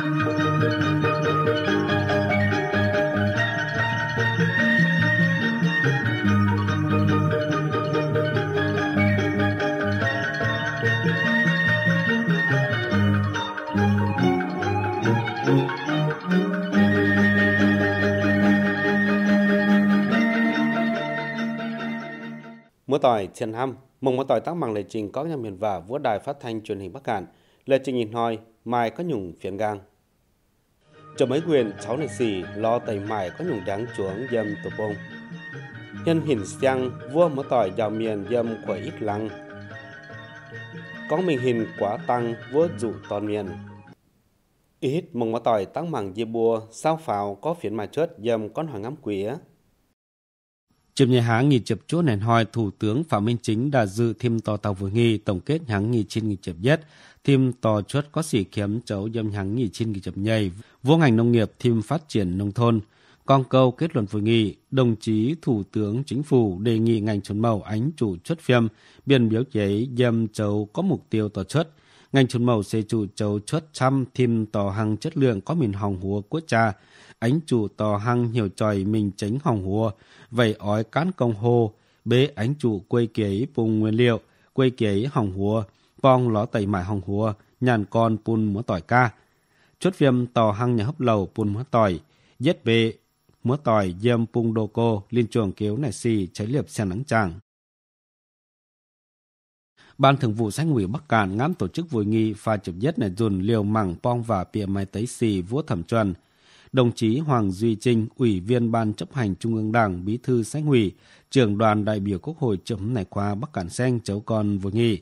Mưa tỏi Thiền Hâm, mùng múa tỏi tác bằng lệ trình có nhà miền và vua đài phát thanh truyền hình Bắc Cạn. Lệ trình nhìn hỏi mài có nhùng phiền gang. Cho mấy quyền cháu này xì lo tay mài có nhùng đáng chuống dâm tổ bông. Nhân hình sang vua mở tỏi đào miền dâm của ít lăng. Có mình hình quá tăng vua dụ toàn miền. Ít mong mở tỏi tăng mảng dê bùa sao phào có phiền mà chết dâm con hoàng ngắm quỷ á. Chìm nhà há nghỉ chập chốt nền hoài Thủ tướng Phạm Minh Chính đã dự thêm tò tàu vừa nghi tổng kết hắn nghỉ trên nghỉ chập nhất, thêm tò chốt có sỉ kiếm chấu dâm hắn nghỉ trên nghỉ chập nhầy, vô ngành nông nghiệp thêm phát triển nông thôn. Con câu kết luận vừa nghị, đồng chí Thủ tướng Chính phủ đề nghị ngành chuẩn màu ánh chủ chốt phim, biên biểu chế dâm chấu có mục tiêu tò chốt. Ngành chuẩn màu sẽ chủ chấu chốt trăm thêm tò hàng chất lượng có mình hòng hùa quốc cha, ánh chủ tò hàng hiểu tròi mình tránh hòng hùa, vầy ói cán công hô bế ánh trụ quê kế vùng nguyên liệu, quê kế hồng hùa, vong ló tẩy mải hồng hùa, nhàn con pun múa tỏi ca. Chốt viêm tò hăng nhà hấp lầu pun múa tỏi, giết bệ, múa tỏi diêm pung đô cô, liên chuồng kiếu nẻ xì, cháy liệp xe nắng chàng. Ban thường vụ sách ủy Bắc Cạn ngắm tổ chức vui nghi và chụp nhất này dùn liều mẳng pong và pịa máy tấy xì vua thẩm chuẩn, đồng chí Hoàng Duy Trinh, Ủy viên Ban chấp hành Trung ương Đảng, Bí thư Sách ủy, trưởng đoàn đại biểu Quốc hội chấm này qua Bắc Cản xanh cháu con vừa nghỉ.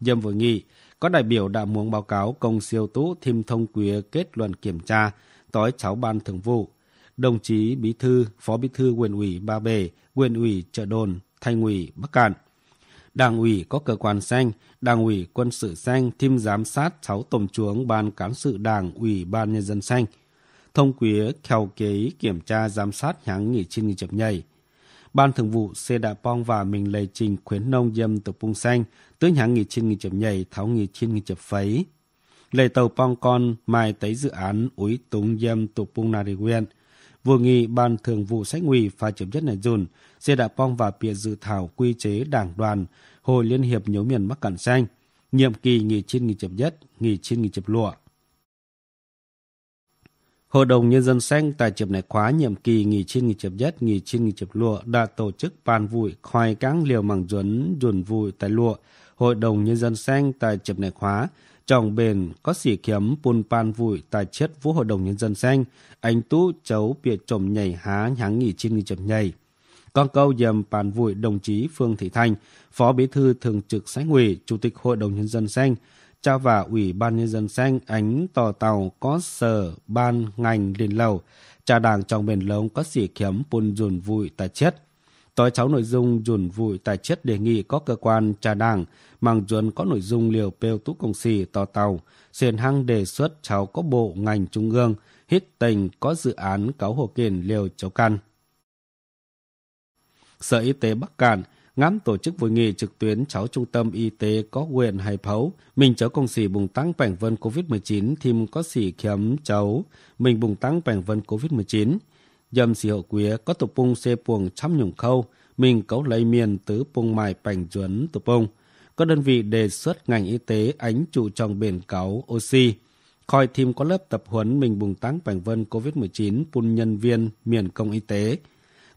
Dâm vừa nghỉ, có đại biểu đã muốn báo cáo công siêu tú thêm thông quyết kết luận kiểm tra tối cháu ban thường vụ. Đồng chí Bí thư, Phó Bí thư quyền ủy Ba Bể, quyền ủy Chợ Đồn, Thành ủy Bắc Cạn. Đảng ủy có cơ quan xanh, Đảng ủy quân sự xanh, thêm giám sát cháu tổng chuống ban cán sự Đảng, Ủy ban nhân dân xanh – thông quía khèo kế kiểm tra giám sát hãng nghỉ trên nghỉ chập nhầy. Ban thường vụ xe đạ pong và mình lấy trình khuyến nông dâm từ pung xanh, tướng hãng nghỉ trên nghỉ chập nhầy tháo nghỉ trên nghỉ chập phấy. Lầy tàu pong con mai tới dự án úi túng dâm tụ pung nà quyền. Vừa nghị ban thường vụ sách ủy và chấm dứt này dùn, xe đạ pong và bịa dự thảo quy chế đảng đoàn, hội liên hiệp nhấu miền bắc cản xanh, nhiệm kỳ nghỉ trên nghỉ chập nhất, nghỉ trên nghỉ chập lụa. Hội đồng Nhân dân Xanh tại chiệp này khóa nhiệm kỳ nghỉ trên nghỉ chiệp nhất, nghỉ trên nghỉ chiệp lụa đã tổ chức bàn vui khoai cáng liều mảng duấn duẩn vui tại lụa. Hội đồng Nhân dân Xanh tại chiệp này khóa trọng bền có xỉ kiếm buôn pan vui tại chết vũ hội đồng nhân dân xanh anh tú cháu biệt trộm nhảy há nháng nghỉ trên nghỉ chậm nhảy con câu dầm bàn vui đồng chí Phương Thị Thanh Phó Bí thư Thường trực Sánh ủy, Chủ tịch Hội đồng Nhân dân Xanh, trao và Ủy ban Nhân dân xanh ánh tò tàu có sở ban ngành liền lầu, trà đảng trong bền lông có xỉ khiếm buôn dùn vui tài chết. Tối cháu nội dung dùn vui tài chết đề nghị có cơ quan trà đảng, mang dùn có nội dung liều pêu tú công xì tò tàu, xuyên hăng đề xuất cháu có bộ ngành trung ương, hít tình có dự án cáo hồ kiền liều cháu căn. Sở Y tế Bắc Cạn ngắm tổ chức hội nghị trực tuyến cháu trung tâm y tế có quyền hay Phấu, mình cháu công sĩ bùng tăng bệnh vân COVID-19 thêm có sĩ khiếm cháu, mình bùng tăng bệnh vân COVID-19. Dầm sĩ hậu quía có tổ pung xe puồng trăm nhùng khâu, mình cấu lấy miền tứ pung mài bệnh chuẩn tổ pung. có đơn vị đề xuất ngành y tế ánh trụ trong biển cáo oxy. Khỏi thêm có lớp tập huấn mình bùng tăng bệnh vân COVID-19 pun nhân viên miền công y tế.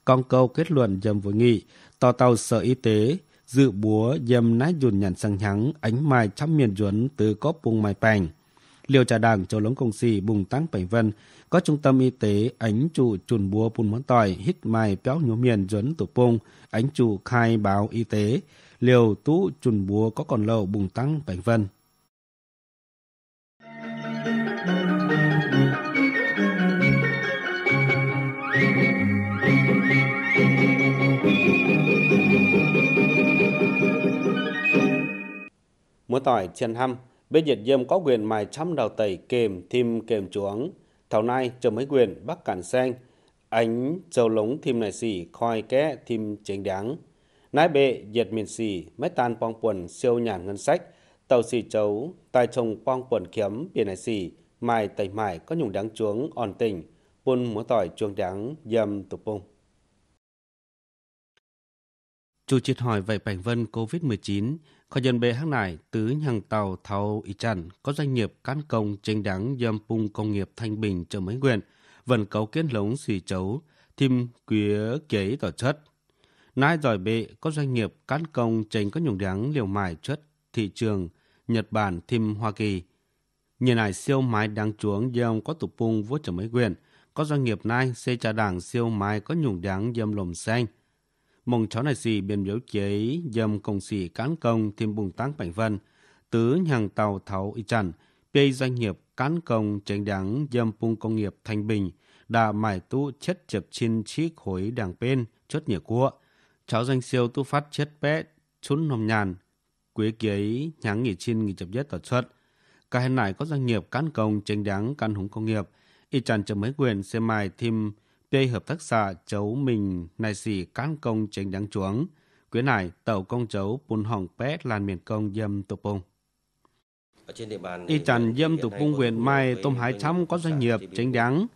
Còn câu kết luận dầm hội nghị, to tàu sở y tế dự búa dâm ná dùn nhàn sang nhắng ánh mai trăm miền duấn từ có bùng mai bành liều trà đảng châu lống công xì bùng tăng bảy vân có trung tâm y tế ánh trụ chùn búa bùn món tỏi hít mai kéo nhú miền duấn tổ bùng ánh trụ khai báo y tế liều tú chùn búa có còn lâu bùng tăng bảy vân Múa tỏi chân hăm, bên nhiệt diêm có quyền mài trăm đào tẩy kềm thêm kềm chuống. Thảo Nai chờ mấy quyền bắc cản sen, ánh châu lống thêm này xỉ khoai ké thêm chính đáng. Nái bệ diệt miền xỉ, mấy tan bong quần siêu nhàn ngân sách, tàu xỉ chấu, tài trồng bong quần kiếm biển này xỉ, mài tẩy mài có nhùng đáng chuống ổn tình, buôn múa tỏi chuông đáng dầm tục bông. Chủ triệt hỏi về bệnh vân COVID-19, Khởi dân bề hang này, tứ nhằng tàu thao y chăn, có doanh nghiệp cán công tranh đáng dâm pung công nghiệp Thanh Bình chợ mấy quyền vần cấu kiến lống xì chấu, thêm quía kế tỏ chất. Nai giỏi bệ, có doanh nghiệp cán công tranh có nhùng đáng liều mài chất thị trường Nhật Bản thêm Hoa Kỳ. Nhìn này siêu mái đáng chuống dâm có tụ pung vua chợ mấy quyền, có doanh nghiệp này xây trà đảng siêu mái có nhùng đáng dâm lồng xanh – mong cháu này gì biên biểu chế dâm công sĩ cán công thêm bùng tăng bảnh vân tứ nhàng tàu tháo y chăn bê doanh nghiệp cán công tránh đáng dâm bung công nghiệp thanh bình đã mải tu chất chập chín chí khối đảng bên chốt nhiều cua cháu danh siêu tu phát chất bé chún hồng nhàn quế kế nháng nghỉ chín nghỉ chập nhất tật xuất cả hai này có doanh nghiệp cán công tránh đáng căn hùng công nghiệp y chăn chập mấy quyền xe mài thêm tuy hợp tác xã chấu mình này xì cán công chính đáng chuống, quyến này tàu công chấu bùn hỏng bé làn miền công dâm tục bông. Y chẳng dâm tục bung huyện mai tôm hải trăm có doanh nghiệp chính đáng.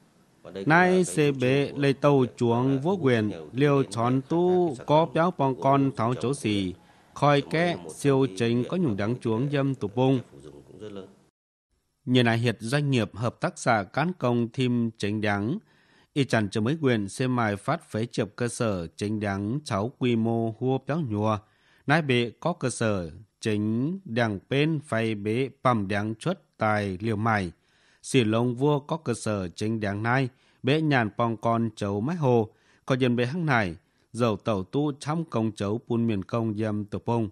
Nay CB lấy tàu chuồng vô quyền liều tròn tu có béo bong con tháo chỗ xì, khoi kẽ siêu chính có nhùng đáng chuống dâm tục bung. Nhìn này hiện doanh nghiệp hợp tác xã cán công thêm chính đáng, Y chẳng cho mấy quyền xe mài phát phế chập cơ sở chính đáng cháu quy mô hua béo nhua Nái bệ có cơ sở chính đảng bên phải bế bầm đáng chuất tài liều mài. Xỉ lông vua có cơ sở chính đáng nai bế nhàn pong con chấu mái hồ. Có dân bế hăng này dầu tàu tu trăm công chấu pun miền công dâm tổ bông.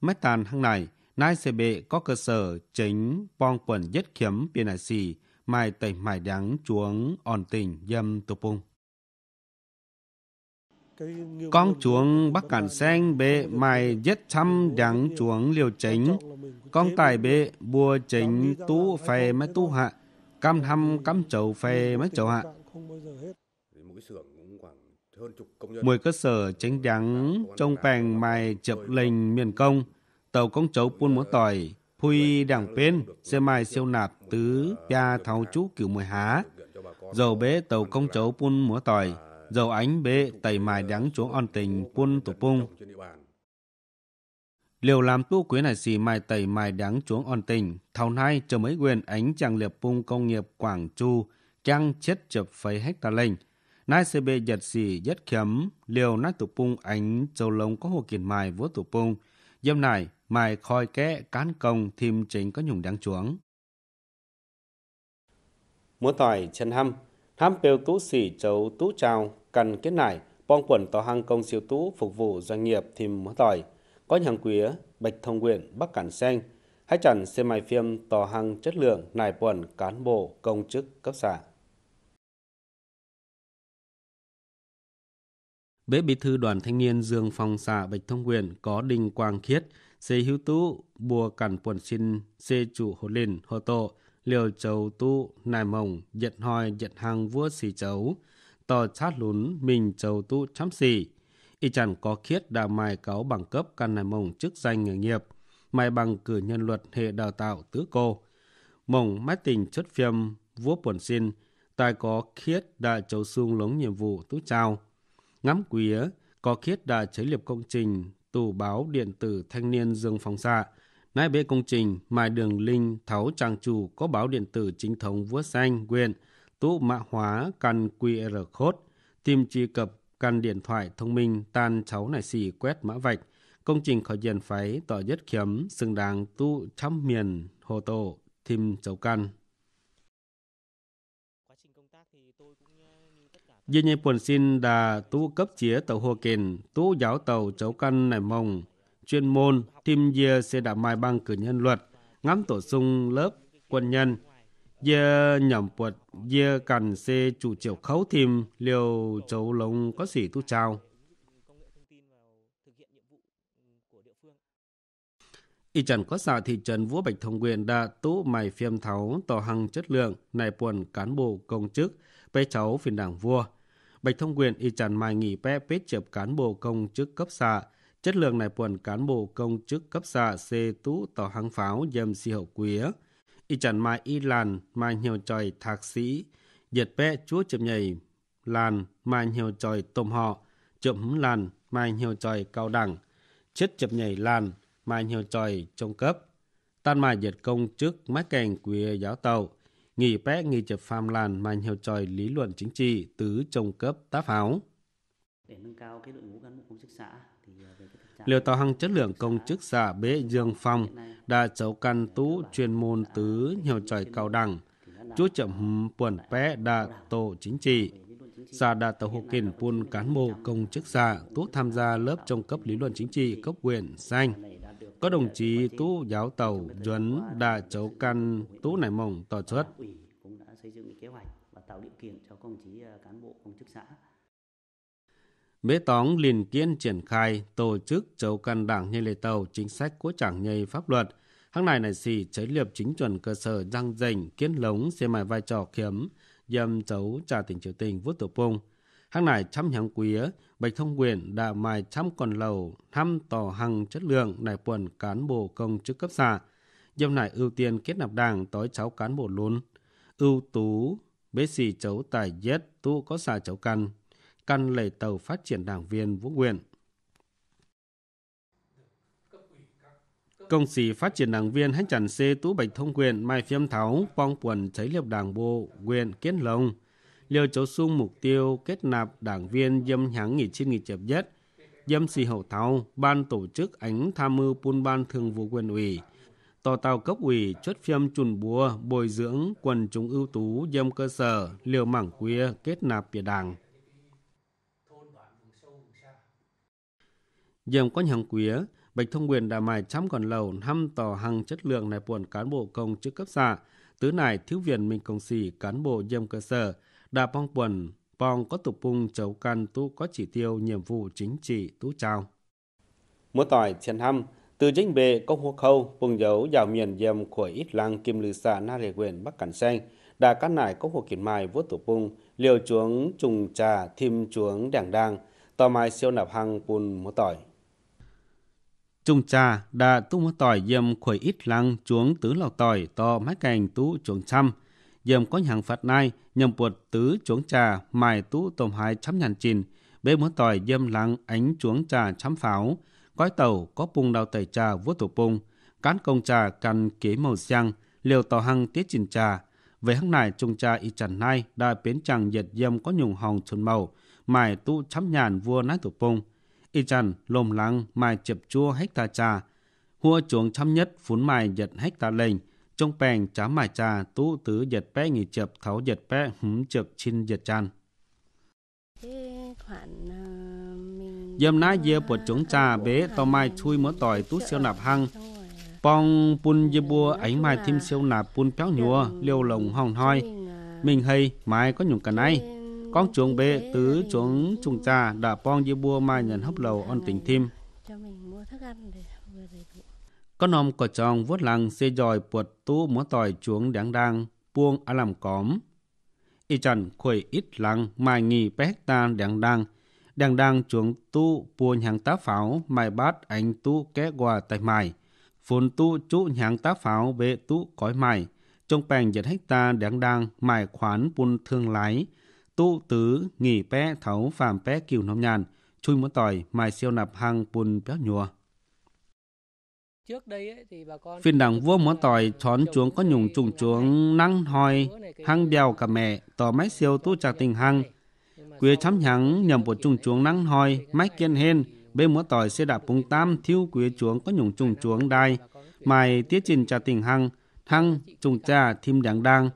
Mấy tàn hăng này nai xe bệ có cơ sở chính pong quần nhất kiếm biên hải xỉ mai tẩy mải đắng chuống ổn tình dâm tù pung. Con chuống bắc cản sen bệ mài giết trăm đắng chuống liều chính. Con tài bệ bùa chính tú phê mấy tú hạ. Cam hăm cắm chầu phê mấy chầu hạ. Mười cơ sở chính đắng trong bèng mài chập lình miền công. Tàu công chấu buôn muốn tỏi huy đảng bên xe mai siêu nạp tứ bia tháo chú kiểu mười há. Dầu bế tàu công chấu pun múa tỏi. Dầu ánh bế tẩy mài đáng chúa on tình pun tổ pung. Liều làm tu quý này xì mài tẩy mài đáng chuống on tình. Thảo nay chờ mấy quyền ánh chàng liệp pung công nghiệp Quảng Chu. Trang chết chập phấy hecta linh nay xe bê giật xì nhất khiếm. Liều nát tụ pung ánh châu lông có hồ kiền mài vua tụ pung. Dâm này mài khói kẽ cán công thêm chính có nhùng đáng chuống. Múa tỏi chân hâm, hâm bêu tú xỉ chấu tú trào, cần kết nải, bong quần tỏ hàng công siêu tú phục vụ doanh nghiệp thêm múa tỏi, có hàng quía, bạch thông quyện, bắc cản xanh, hãy chẳng xem mài phim tỏ hàng chất lượng nải quần cán bộ công chức cấp xã. Bế bí thư đoàn thanh niên Dương Phong xã Bạch Thông Quyền có Đinh Quang Khiết, se hữu tú bùa cản buồn xin se chủ hồ lên hồ tổ liều chầu tu nài mỏng giật hoi giật hàng vua xì chấu tò chát lún mình chầu tu chăm xì y chẳng có khiết đã mài cáo bằng cấp căn nài mỏng chức danh nghề nghiệp mài bằng cử nhân luật hệ đào tạo tứ cô mỏng mái tình chất phiêm vua buồn xin tài có khiết đã chấu xung lống nhiệm vụ tú trao ngắm quý có khiết đã chế liệp công trình tủ báo điện tử thanh niên Dương Phong Xạ. Ngay bê công trình, mài đường Linh, Tháo Trang Chủ có báo điện tử chính thống Vua Xanh, Quyền, tụ mã hóa, căn QR code, tìm truy cập căn điện thoại thông minh tan cháu nải xì quét mã vạch, công trình khỏi dần phái tỏ nhất khiếm xứng đáng tu trăm miền hồ tổ thêm cháu căn. Dì nhị buồn xin đà tú cấp chía tàu hồ kền, tú giáo tàu chấu căn nải mông, chuyên môn, tim dìa sẽ đả mai băng cử nhân luật, ngắm tổ sung lớp quân nhân, dìa nhầm quật dìa cần xe chủ triệu khấu thêm liều chấu lông có xỉ tu trao. Y trần có xã thị trấn Vũ Bạch Thông quyền đã tú mày phiêm tháo tỏ hằng chất lượng này buồn cán bộ công chức, bê cháu phiền đảng vua, Bạch Thông Quyền y chẳng mai nghỉ bé bết chập cán bộ công chức cấp xã. Chất lượng này quần cán bộ công chức cấp xã xê tú tỏ hàng pháo dâm si hậu quía. Y chẳng mai y làn mai nhiều tròi thạc sĩ. Diệt bé chúa chậm nhảy làn mai nhiều tròi tôm họ. Chậm làn mai nhiều tròi cao đẳng. Chất chậm nhảy làn mai nhiều tròi trong cấp. Tan mai diệt công chức mái kèn quía giáo tàu nghỉ bé nghỉ chập phàm làn mà nhiều tròi lý luận chính trị tứ trồng cấp tác pháo. Để nâng cao cái đội ngũ cán bộ công chức xã thì Liều tạo hăng chất lượng công chức xã bế dương phong đã cháu căn tú chuyên môn tứ nhiều tròi cao đẳng chú chậm quần bé đà tổ chính trị xã đã tổ hộ kiện buôn cán bộ công chức xã tốt tham gia lớp trong cấp lý luận chính trị cấp huyện xanh có đồng chí tú giáo tàu duấn đà chấu căn tú nải mộng tỏ xuất cũng đã xây dựng kế hoạch và tạo điều kiện cho các chí ờ, cán bộ công chức xã Bế tóng liền kiên triển khai tổ chức chấu căn đảng nhây lề tàu chính sách của chẳng nhây pháp luật. Hằng này này xì chế liệp chính chuẩn cơ sở răng rành kiến lống xe mài vai trò khiếm dâm chấu trà tỉnh triều tình vút tổ pung hàng này chăm hàng quý bạch thông quyền đã mài chăm còn lầu thăm tỏ hàng chất lượng đại quần cán bộ công chức cấp xã dòng này ưu tiên kết nạp đảng tới cháu cán bộ luôn ưu tú bế sĩ cháu tài giết tu có xà cháu căn căn lầy tàu phát triển đảng viên vũ quyền Công sĩ phát triển đảng viên hãy chẳng xê tú bạch thông quyền mai phiêm tháo quang quần cháy liệp đảng bộ quyền kiến lông liều chỗ sung mục tiêu kết nạp đảng viên dâm hãng nghị trên nghị chập nhất, dâm xì hậu thao, ban tổ chức ánh tham mưu pun ban thường vụ quyền ủy, tò tàu cấp ủy chốt phim chuẩn bùa bồi dưỡng quần chúng ưu tú dâm cơ sở liều mảng quia kết nạp bìa đảng. Dâm có hàng quía, Bạch Thông Quyền đã mài chăm còn lầu năm tò hàng chất lượng này buồn cán bộ công chức cấp xã, tứ này thiếu viện mình công sĩ cán bộ dâm cơ sở, Đà Pong Quần, Pong có tục bung chầu căn tu có chỉ tiêu nhiệm vụ chính trị tu trao. Múa tỏi thiên hâm, từ chính bề có hô khâu, vùng dấu dào miền dầm của ít lăng kim lư xạ na rề quyền bắc cảnh xanh, đà cát nải có hồ kiển mai vô tục bung, liều chuống trùng trà thêm chuống đảng đang tò mai siêu nạp hăng bùn múa tỏi. Trung trà đà tu múa tỏi dầm khuẩy ít lăng chuống tứ lò tỏi to mái cành tu chuồng trăm, dầm có hàng phạt nai, nhầm buột tứ chuống trà, mài tú tồm hai chấm nhàn chìn, bế muốn tỏi dâm lắng ánh chuống trà chấm pháo, gói tàu có bùng đào tẩy trà vua tổ bùng, cán công trà cằn kế màu xăng, liều tàu hăng tiết chìn trà, về hăng này trung trà y chẳng nai đã biến chẳng dệt dâm có nhùng hồng chuẩn màu, mài tu chấm nhàn vua nái tổ bùng, y chẳng lồm lắng mài chập chua ta trà, hua chuống chấm nhất phún mài dệt ta lệnh, trong bèn chá mải trà tú tứ giật bé nghỉ chập tháo giật bé húm chập chín giật chan ờ, dâm ná dê bột chống trà bế to mai chui mỡ tỏi tú siêu nạp hăng à. pong pun dê bua ánh mai thêm siêu nạp pun péo dạ nhùa vâng. liêu lồng hòng hoi mình à, hay mai có nhung cả nay con chuồng bê tứ chuồng trùng trà đã pong dê bua mai nhận hấp lầu on tình thêm có nòm của tròn vuốt lăng xe dòi buột tu múa tỏi chuống đáng đang buông á làm cóm. Y chẳng khuẩy ít lăng mai nghi bét tan đáng đang đang đang chuồng tu buông hàng tá pháo mai bát anh tu ké quà tay mài. Phun tu chú hàng tá pháo bệ tu cõi mài. Trong bèn giật hecta đáng đang mai khoán buôn thương lái. Tu tứ nghỉ bé thấu phàm bé kiều nông nhàn chui múa tỏi mai siêu nạp hàng buôn béo nhùa. Phiên đảng vua món tỏi chón chuống có nhùng trùng chuống năng hoi hăng bèo cả mẹ tỏ máy siêu tu trà tình hăng. Quế chấm nhắng nhầm bộ trùng chuống năng hoi máy kiên hên bê múa tỏi xe đạp bùng tam thiếu quế chuống có nhùng trùng chuống đai mài tiết trình trà tình hăng thăng trùng trà thêm đáng đang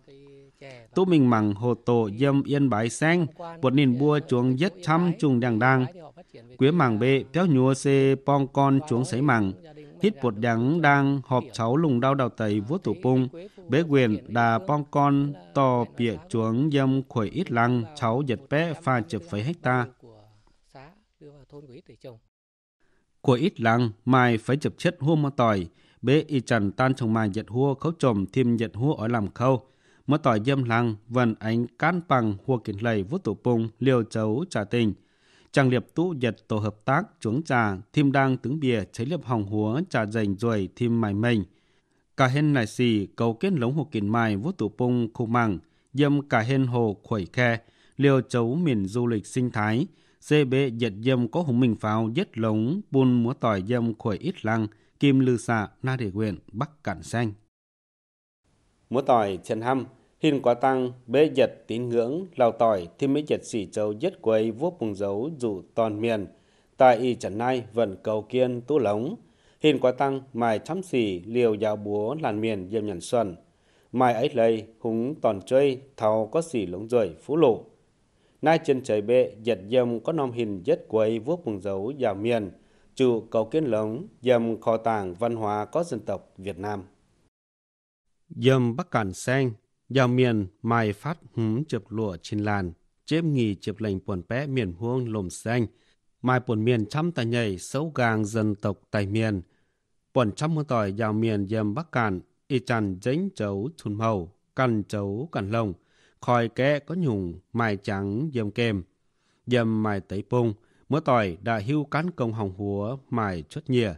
tu mình mẳng hồ tổ dâm yên bái xanh, bột nền bua chuông dứt chăm chung đàng đàng. Quế mảng bệ theo nhua xê pong con chuông sấy mảng. Hít bột đắng đang họp cháu lùng đau đào tẩy vua tổ pung. Bế quyền đà pong con to bịa chuông dâm khuẩy ít lăng cháu giật bé pha chụp phấy hecta. Của ít lăng mai phải chụp chết hua mà tỏi. Bế y chẳng tan trong mai giật hua khấu trồm thêm giật hua ở làm khâu. Mở tỏi dâm lăng vần ánh can bằng hua kiến lầy vút tủ bùng liều chấu trà tình. Chàng liệp tụ nhật tổ hợp tác chuống trà thêm đang tướng bìa cháy liệp hồng húa trà dành ruồi thêm mài mình. Cả hên này xì cầu kết lống hua kiến mài vút tủ bùng khu mẳng dâm cả hên hồ khuẩy khe liều chấu miền du lịch sinh thái. Dê bệ nhật dâm có hùng minh pháo dứt lống buôn múa tỏi dâm khuẩy ít lăng kim lư xạ na đề huyện bắc cạn xanh múa tỏi trần hăm Hình quá tăng, bế giật tín ngưỡng, lao tỏi, thêm mấy giật xỉ châu dứt quấy vuốt bùng dấu dù toàn miền. Tại y trần nay vẫn cầu kiên tú lống. Hình quá tăng, mài chấm xỉ, liều giáo búa làn miền diêm nhận xuân. Mài ấy lây, húng toàn chơi, thầu có xỉ lống rời, phú lộ. Nay trên trời bệ, giật dâm có nom hình dứt quấy vuốt bùng dấu vào miền. Chủ cầu kiên lống, dâm kho tàng văn hóa có dân tộc Việt Nam. Dâm Bắc Cản Sen Giao miền mai phát húm chụp lụa trên làn, chếp nghỉ chụp lệnh buồn bé miền huông lồm xanh. Mai buồn miền chăm tài nhảy xấu gang dân tộc tài miền. Buồn trăm hôn tỏi giao miền dầm bắc cạn, y chăn dính chấu thun màu, căn chấu căn lồng. Khói kẽ có nhùng mai trắng dầm kem. Dầm mai tẩy bông, mưa tỏi đã hưu cán công hồng húa mai chốt nhìa.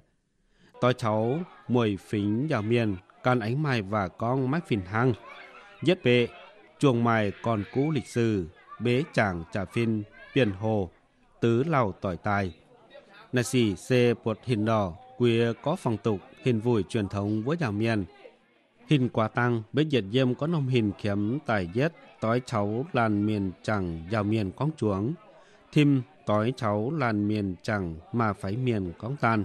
Tỏi cháu mùi phính giao miền, căn ánh mai và con mắt phìn hăng nhất bệ chuồng mài còn cũ lịch sử, bế chàng trà phin biển hồ, tứ lào tỏi tài. Nà xì xê bột hình đỏ, quê có phong tục, hình vui truyền thống với đảo miền. Hình quả tăng, bế diệt diêm có nông hình kiếm tài giết, tói cháu làn miền chẳng giàu miền con chuống. Thim tói cháu làn miền chẳng mà phải miền con tan.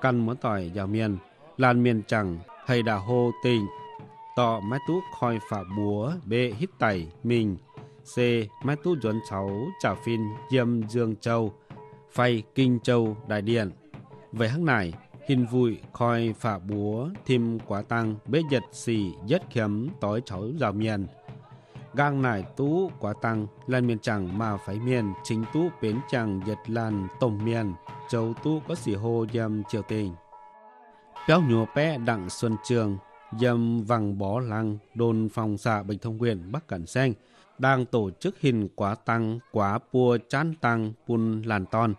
Căn muốn tỏi giàu miền, làn miền chẳng thầy đã hô tình tọ mai tú khoi phả búa bê hít tẩy mình c mai tú duẩn cháu trả phin diêm dương châu phay kinh châu đại điện về hắc này hình vui khoi phả búa thêm quá tăng bế giật xì dứt khiếm tối cháu rào miền gang nải tú quá tăng lan miền chẳng mà phải miền chính tú bến chẳng giật lan tổng miền châu tú có xỉ hô dầm triều tình béo nhùa bé đặng xuân trường dầm vàng bó lăng đồn phòng xạ bình Thông quyền Bắc Cản Xanh đang tổ chức hình quá tăng quá pua chán tăng pun làn ton.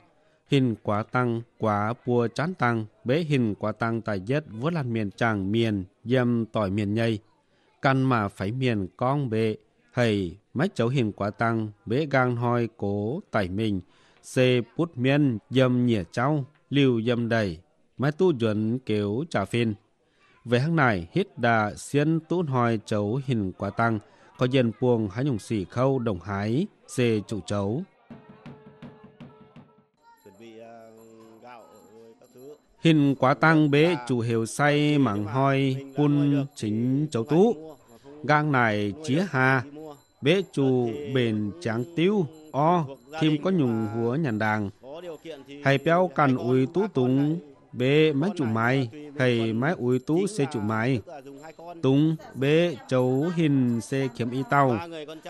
Hình quá tăng quá pua chán tăng bế hình quá tăng tại dết vớt lan miền tràng miền dầm tỏi miền nhây. Căn mà phải miền con bệ thầy mách cháu hình quá tăng bế gang hoi cố tải mình xê put miên dầm nhỉa trao liều dầm đầy mái tu chuẩn kiểu trà phiên về hang này hít đà xiên tún hoi chấu hình quả tăng có dân buông hái nhùng xỉ khâu đồng hái dê trụ chấu hình quả tăng bế chủ hiệu say mảng hoi quân chính chấu tú gang này chía hà bế chủ bền tráng tiêu o thêm có nhùng húa nhàn đàng hay béo cằn ui tú tùng bê máy chủ máy hay máy úi tú xe chủ máy tung bê chấu hình xe kiếm y tàu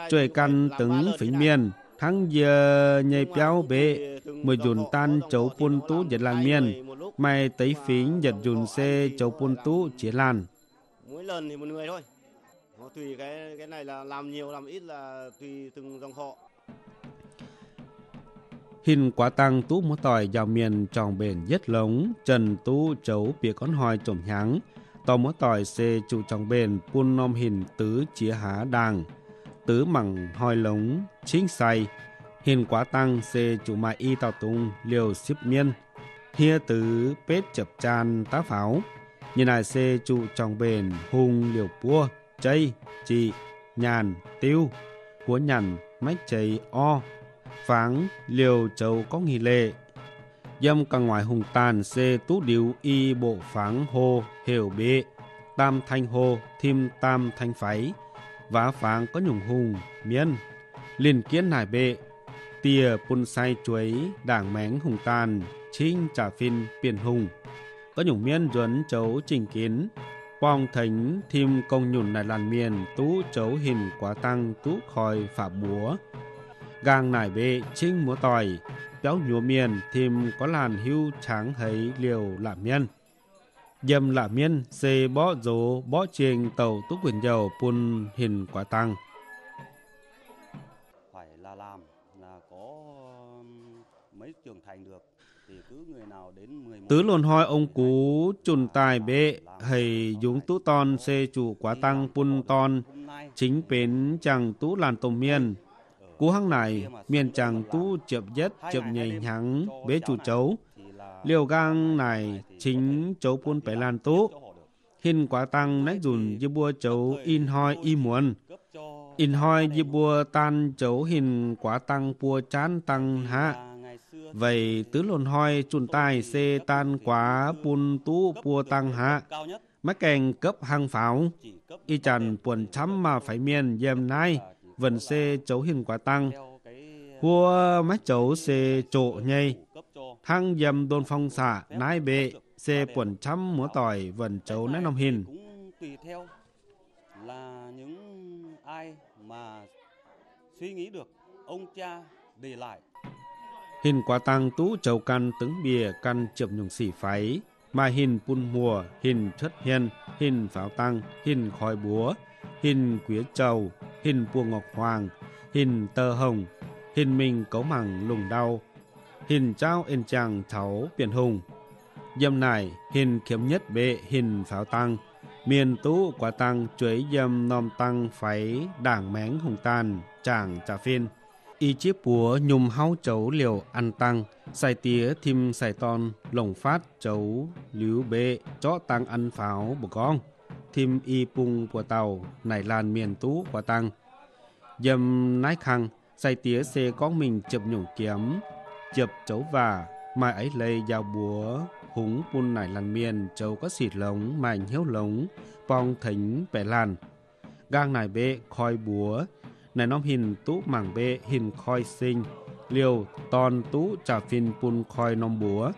trời căn từng phỉnh miền thắng giờ nhảy béo bê mười dùn tan chấu pun tú giật làng miền mai tấy phỉnh giật dùn xe chấu pun tú chế làn mỗi lần thì một người thôi tùy cái cái này là làm nhiều làm ít là tùy từng dòng họ hình quả tăng tú múa tỏi giao miền tròn bền dết lống trần tú chấu bìa con hoi trộm nháng tò múa tỏi xê trụ tròn bền buôn nom hình tứ chia há đàng tứ mẳng hoi lống chính say hình quá tăng xê trụ mà y tào tung liều xíp miên hia tứ pết chập chan tá pháo như này xê trụ tròn bền hung liều pua chây chị nhàn tiêu của nhàn mách chây o pháng liều châu có nghi lệ dâm càng ngoài hùng tàn xê tú điếu y bộ pháng hồ hiểu bệ tam thanh hồ thêm tam thanh phái vá pháng có nhùng hùng miên liền kiến nải bệ tìa pun sai chuối đảng mén hùng tàn chinh trả phin biển hùng có nhùng miên duấn chấu trình kiến Pong thánh thêm công nhùn này làn miền tú chấu hình quá tăng tú khòi phả búa gang nải bệ trinh múa tỏi béo nhúa miền thêm có làn hưu tráng thấy liều lạm miên dầm lạm miên xê bó dấu bó chiêng tàu túc quyền dầu pun hình quả tăng phải là làm là có mấy trưởng thành được Tứ lồn hoi ông cú chùn tài bệ hầy dũng tú ton xê chủ quả tăng pun ton chính bến chẳng tú làn tổng miên Cú hăng này miền chàng tu chậm nhất chậm nhẹ nhàng bế chủ chấu. Liều gang này chính chấu buôn bẻ lan tú. Hình quá tăng nách dùn như bua chấu in hoi y muốn. In hoi như bua tan chấu hình quá tăng bua chán tăng hạ. Vậy tứ lồn hoi chun tai xê tan quá bùn tú bua tăng hạ. Mắc kèn cấp hăng pháo. Y chàn buồn chấm mà phải miền dèm nay vần xe chấu hình quả tăng, hua má chấu xe trộ nhây, thăng dầm đồn phong xả nái bệ, xe quần trăm múa tỏi vần chấu nái nông hình. Tùy theo là những ai mà suy nghĩ được ông cha để lại. Hình quả tăng tú chầu căn tướng bìa căn chậm nhung xỉ phái, mà hình pun mùa, hình chất hiền, hình pháo tăng, hình khói búa, hình quế trầu, hình bùa ngọc hoàng, hình tơ hồng, hình mình cấu mẳng lùng đau, hình trao en chàng tháo biển hùng. Dâm nải hình kiếm nhất bệ hình pháo tăng, miền tú quả tăng chuối dâm nom tăng phái đảng mén hùng tàn chàng trà phiên. Y chiếc búa nhùm hau chấu liều ăn tăng, xài tía thim xài ton, lồng phát chấu lưu bệ, chó tăng ăn pháo bổ con. Thim Y Pung của Tàu, Nải Lan Miền Tú của Tăng. dầm Nái Khăng, say tía xe có mình chụp nhổ kiếm, chụp chấu và, mai ấy lây giao búa, húng pun nải lan miền, châu có xịt lống, mảnh hiếu lống, pong thính bẻ lan. Gang nải bệ, khói búa, nải nom hình tú mảng bệ, hình khói sinh, liều toàn tú trả phiên pun khói nom búa,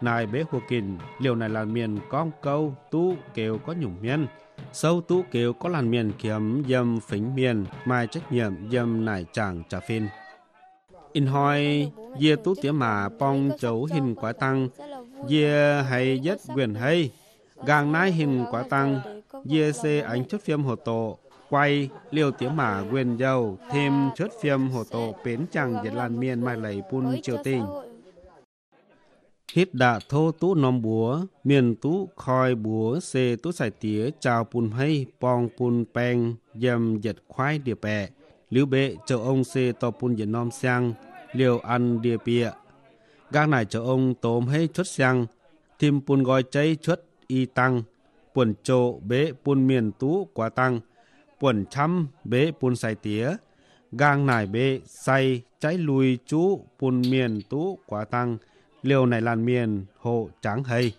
nài bế hùa kìn liều này là miền con câu tu kêu có nhủng miên sâu tu kêu có làn miền kiếm dâm phính miền mai trách nhiệm dâm nải chàng trà phin in hoi dê tu tía mà pong chấu hình quả tăng dê hay dết quyền hay gàng nai hình quả tăng dê xê ánh chút phim hồ tổ quay liều tiếng mà quyền dầu thêm chút phim hồ tổ bến chàng dệt làn miền mai lấy pun triều tình hít đã thô tú nòm búa, miền tú khoi búa xê tú xài tía chào pun hay pong pun peng dầm giật khoai địa bẹ. liu bệ châu ông xê to pun dần nom sang, liều ăn địa bịa. Gác nải châu ông tôm hay chuất sang, thêm pun gói cháy chuất y tăng, pùn chỗ bế pun miền tú quá tăng, pùn chăm bế pun xài tía. Gang nải bê say cháy lùi chú pun miền tú quá tăng, liều này làn miền hộ tráng hay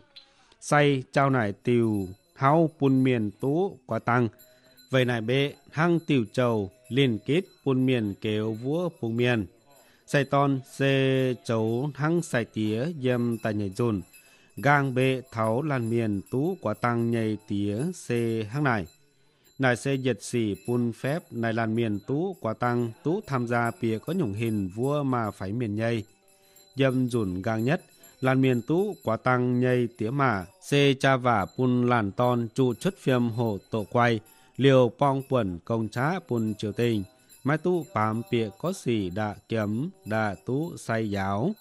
say trao này tiều hao bùn miền tú quả tăng về này bệ hang tiều trầu liên kết bùn miền kéo vua bùn miền say ton xe chấu hăng say tía dâm tại nhảy dồn gang bệ tháo làn miền tú quả tăng nhảy tía xe hăng này này xe dệt sĩ pun phép này làn miền tú quả tăng tú tham gia pìa có nhủng hình vua mà phải miền nhây dâm dùn gang nhất, lan miền tú quả tăng nhây tía mà, xê cha vả pun làn ton trụ chất phim hồ tổ quay, liều pong quẩn công trá pun triều tình, mai tu bám pịa có xỉ đạ kiếm, đạ tú say giáo.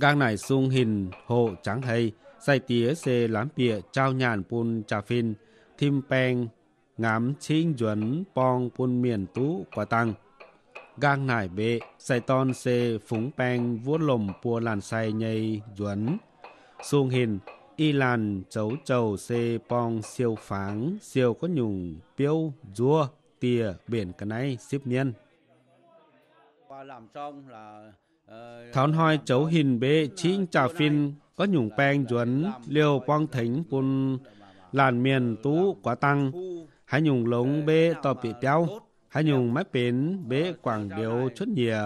Gang này sung hình hộ trắng hay, say tía xê lám pịa trao nhàn pun trà phin, thim peng, ngắm chinh duẩn pong pun miền tú quả tăng gang nải bệ sai ton se phúng peng vua lồm pua làn sai nhây duấn xuông hình y làn chấu chầu se pong siêu pháng siêu có nhùng piêu rua tìa biển cái này xếp niên thón hoi chấu hình bệ chín trà phin có nhùng peng duấn liều quang thính quân làn miền tú quá tăng hãy nhùng lống bê to bị béo Hai nhung mái bến bế quảng điều chút nhìa.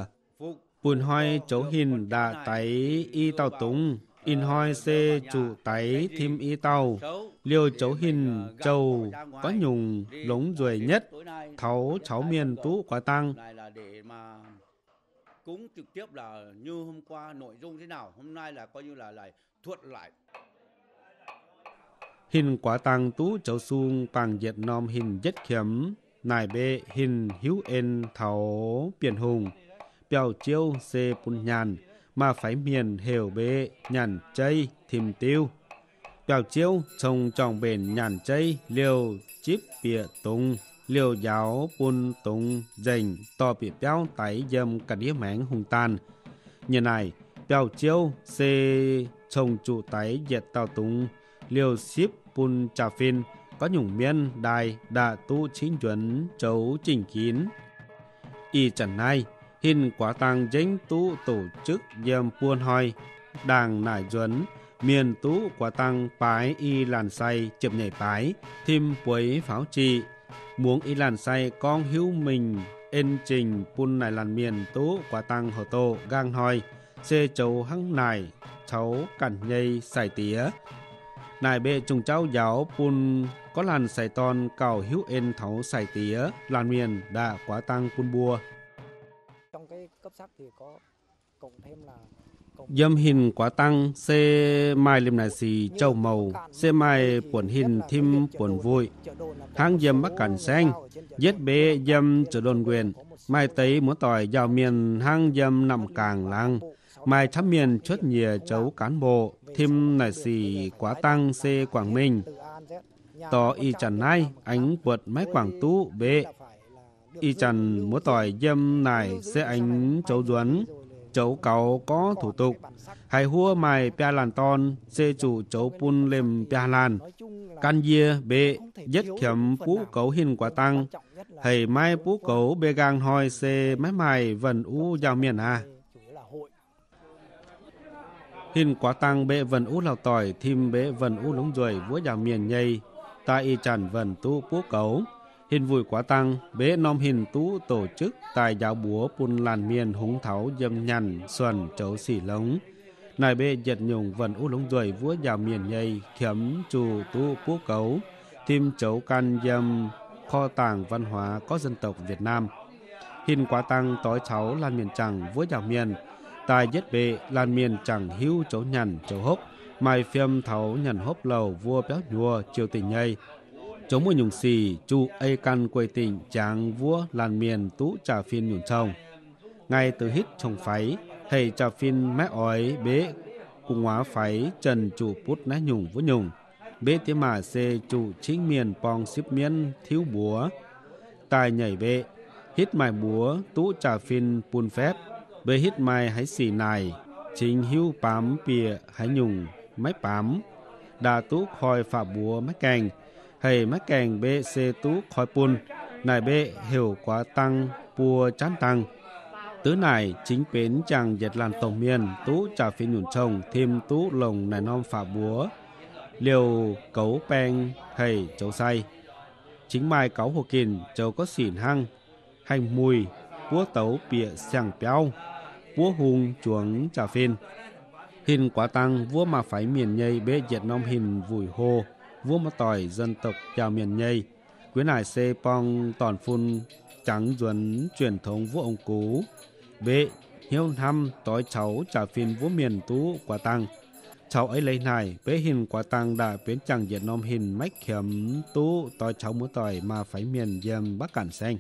Bùn hoi chỗ hình đã tái y tàu túng. In hoi xê trụ tái thêm y tàu. Liêu chỗ hình châu có nhung lống ruồi nhất. Tháo cháu miền tú quá tăng cũng trực tiếp là như hôm qua nội dung thế nào hôm nay là coi như là lại thuật lại hình quả tăng tú cháu sung bằng diệt nom hình nhất kiếm nải bê hình hữu en tháo biển hùng bèo chiêu xê bùn nhàn mà phải miền hiểu bê nhàn chay thìm tiêu bèo chiêu trồng tròng bền nhàn chay liều chip bịa tung liều giáo bùn tung dành to bị béo tái dâm cả đĩa máng hùng tàn như này bèo chiêu xê trồng trụ tái diệt tàu tung liều ship bùn trà phin có nhủng miên đài đã tu chính chuẩn chấu trình kín. Y chẳng nay, hình quả tàng dính tu tổ chức dâm buôn hoi, đàng nải duẩn miền tu quả tăng bái y làn say chụp nhảy bái, thêm quấy pháo trị Muốn y làn say con hữu mình, ên trình buôn nải làn miền tu quả tăng hồ tô gang hoi, xê chấu hăng nải, cháu cản nhây xài tía, nài bê chung cháu giáo pun có làn sài ton cào hiếu ên tháo sài tía làn miền đã quá tăng pun bua Dâm hình quá tăng, xe mai liềm nà xì châu màu, xe mai buồn hình thêm buồn vui. Hang dâm bắc cản xanh, giết bế dâm trở đồn quyền. Mai tấy muốn tỏi giao miền hang dâm nằm càng lăng mai thăm miền chốt nhiều chấu cán bộ, thêm nải xì quá tăng xe Quảng Minh. to y chẳng nay, ánh quật máy Quảng Tú bê Y chẳng múa tỏi dâm nải xê ánh chấu duấn, chấu cáu có thủ tục. hay hua mài pia làn ton, xe chủ chấu pun lem pia làn. Can dìa bê dứt khiếm phú cấu hình quả tăng. Hầy mai phú cấu bê gang hoi xe máy mài vần u giao miền à hin quá tăng bệ vần ú lào tỏi thim bệ vần ú lúng ruồi vua già miền nhây ta y tràn vần tu bố cấu hin vui quá tăng bế nom hin tu tổ chức tài giáo búa pun làn miền húng tháo dâm nhằn xuân chấu xỉ lống nài bê giật nhùng vần ú lúng ruồi vua già miền nhây khiếm trù tu bố cấu thim chấu can dâm kho tàng văn hóa có dân tộc Việt Nam. Hin quá tăng tối cháu lan miền chẳng vua già miền tài giết bệ lan miền chẳng hữu chỗ nhằn chỗ hốc mai phim thấu nhằn hốc lầu vua béo nhua triều tình nhây chống mùa nhùng xì chu ây căn quê tình chàng vua lan miền tú trà phiên nhùn trồng ngay từ hít trong pháy thầy trà phiên mẹ ói bế cùng hóa pháy trần chủ bút ná nhùng vũ nhùng bế tiếng mà xê chủ chính miền pong xíp miên thiếu búa tài nhảy bệ hít mài búa tú trà phiên buôn phép bê hít mai hãy xì nài chính hữu bám bìa hãy nhùng máy bám đà tú khoi phà búa máy càng hay máy càng bê xê tú khoi pun nài bê hiểu quá tăng pua chán tăng tứ này chính bến chàng dệt làn tổng miền tú trà phi nhủn trồng thêm tú lồng nài non phà búa liều cấu peng hay chấu say chính mai cáu hồ kìn chấu có xỉn hăng hành mùi búa tấu bịa sàng béo vua hùng chuồng trả phiên Hình quả tăng vua mà phải miền nhây bế Việt Nam hình vùi hồ, vua mà tỏi dân tộc chào miền nhây. Quyến hải xê pong toàn phun trắng duẩn truyền thống vua ông cú. Bế hiếu thăm tối cháu trả phiên vua miền tú quả tăng. Cháu ấy lấy này, bế hình quả tăng đã biến chẳng Việt Nam hình mách khiếm tú tối cháu múa tỏi mà phải miền dèm bắc cản xanh.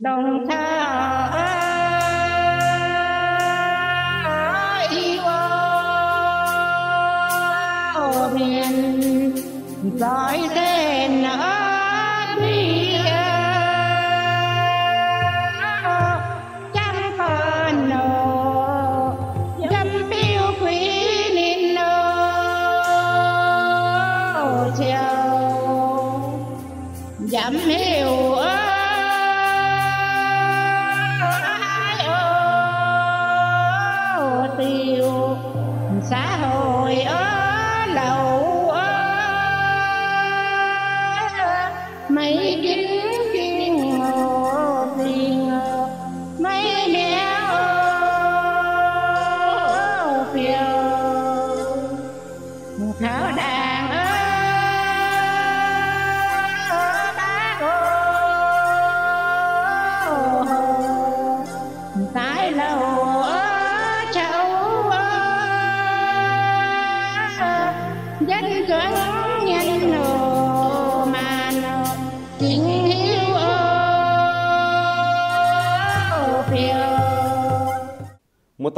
đồng tha miền dõi thế sarro.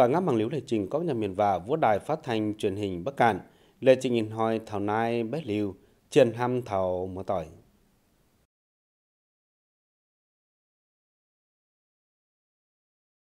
tòa ngáp bằng liếu lệ trình có nhà miền và vũ đài phát thanh truyền hình Bắc Cạn, lệ trình nhìn hỏi thảo nai bé liều, truyền ham thảo mở tỏi